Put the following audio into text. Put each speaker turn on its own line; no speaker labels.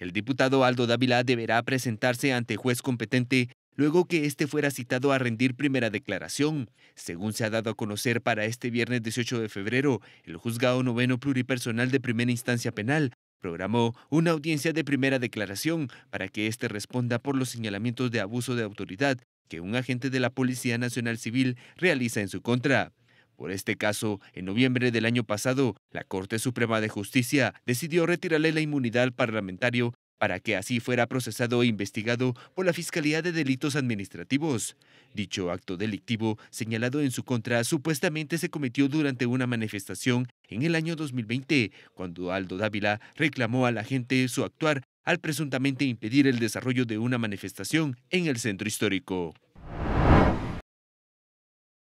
El diputado Aldo Dávila deberá presentarse ante juez competente luego que éste fuera citado a rendir primera declaración. Según se ha dado a conocer para este viernes 18 de febrero, el juzgado noveno pluripersonal de primera instancia penal programó una audiencia de primera declaración para que éste responda por los señalamientos de abuso de autoridad que un agente de la Policía Nacional Civil realiza en su contra. Por este caso, en noviembre del año pasado, la Corte Suprema de Justicia decidió retirarle la inmunidad al parlamentario para que así fuera procesado e investigado por la Fiscalía de Delitos Administrativos. Dicho acto delictivo, señalado en su contra, supuestamente se cometió durante una manifestación en el año 2020, cuando Aldo Dávila reclamó a la gente su actuar al presuntamente impedir el desarrollo de una manifestación en el centro histórico.